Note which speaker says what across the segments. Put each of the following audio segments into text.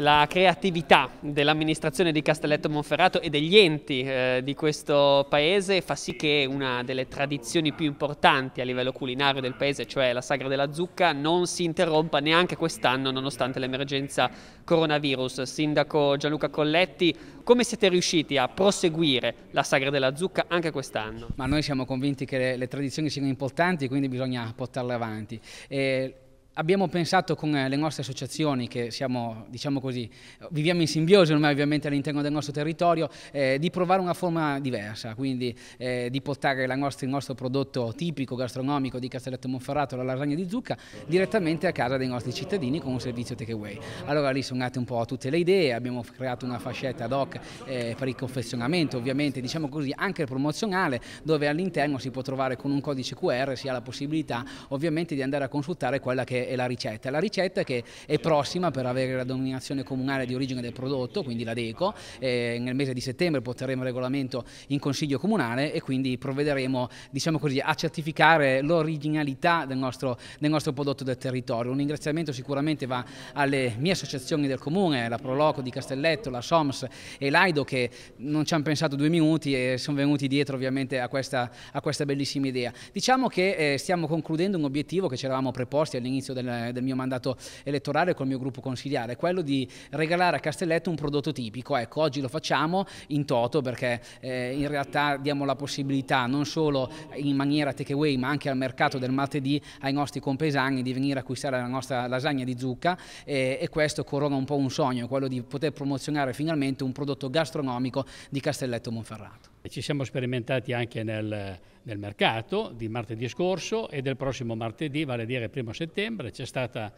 Speaker 1: La creatività dell'amministrazione di Castelletto Monferrato e degli enti eh, di questo paese fa sì che una delle tradizioni più importanti a livello culinario del paese, cioè la Sagra della Zucca, non si interrompa neanche quest'anno nonostante l'emergenza coronavirus. Sindaco Gianluca Colletti, come siete riusciti a proseguire la Sagra della Zucca anche quest'anno?
Speaker 2: Ma noi siamo convinti che le, le tradizioni siano importanti quindi bisogna portarle avanti. E abbiamo pensato con eh, le nostre associazioni che siamo, diciamo così, viviamo in simbiosi ormai ovviamente all'interno del nostro territorio, eh, di provare una forma diversa, quindi eh, di portare nostra, il nostro prodotto tipico gastronomico di Castelletto Monferrato, la lasagna di zucca, direttamente a casa dei nostri cittadini con un servizio takeaway. Allora lì sono nate un po' tutte le idee, abbiamo creato una fascetta ad hoc eh, per il confezionamento ovviamente, diciamo così, anche promozionale, dove all'interno si può trovare con un codice QR, si ha la possibilità ovviamente di andare a consultare quella che è e la ricetta. La ricetta che è prossima per avere la denominazione comunale di origine del prodotto, quindi la DECO, nel mese di settembre porteremo il regolamento in Consiglio Comunale e quindi provvederemo diciamo così, a certificare l'originalità del, del nostro, prodotto del territorio. Un ringraziamento sicuramente va alle mie associazioni del Comune, la Proloco di Castelletto, la SOMS e l'AIDO che non ci hanno pensato due minuti e sono venuti dietro ovviamente a questa, a questa bellissima idea. Diciamo che eh, stiamo concludendo un obiettivo che ci eravamo preposti all'inizio all'inizio del, del, mio mandato elettorale col mio gruppo consigliare, quello di regalare a Castelletto un prodotto tipico. Ecco, oggi lo facciamo in toto perché eh, in realtà diamo la possibilità non solo in maniera takeaway ma anche al mercato del martedì ai nostri compesani di venire a acquistare la nostra lasagna di zucca e, e questo corona un po' un sogno, quello di poter promozionare finalmente un prodotto gastronomico di Castelletto Monferrato. Ci siamo sperimentati
Speaker 3: anche nel, nel, mercato di martedì scorso e del prossimo martedì, vale a dire il primo settembre, c'è stata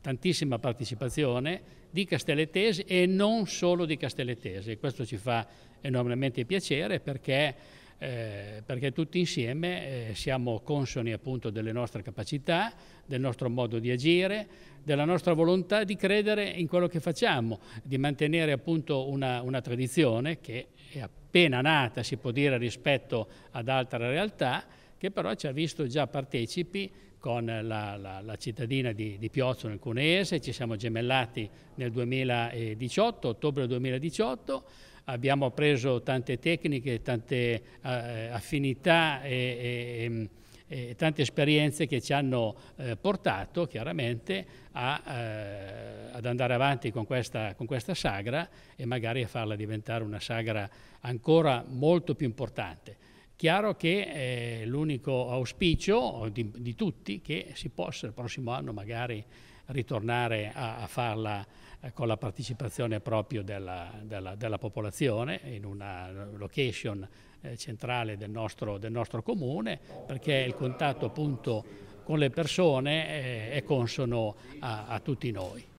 Speaker 3: tantissima partecipazione di castellettesi e non solo di castellettesi. Questo ci fa enormemente piacere perché eh, perché tutti insieme eh, siamo consoni appunto delle nostre capacità, del nostro modo di agire, della nostra volontà di credere in quello che facciamo, di mantenere appunto una, una tradizione che è appena nata, si può dire, rispetto ad altre realtà, che però ci ha visto già partecipi con la, la, la cittadina di, di Piozzo nel Cuneese, ci siamo gemellati nel 2018, ottobre 2018, abbiamo preso tante tecniche, tante eh, affinità e, e, ehm, e, tante esperienze che ci hanno eh, portato chiaramente a, eh, ad andare avanti con questa, con questa sagra e magari a farla diventare una sagra ancora molto più importante. Chiaro che è eh, l'unico auspicio di, di tutti che si possa il prossimo anno magari ritornare a, a farla eh, con la partecipazione proprio della, della, della popolazione in una location eh, centrale del nostro, del nostro, comune perché il contatto appunto con le persone è consono a, a tutti noi.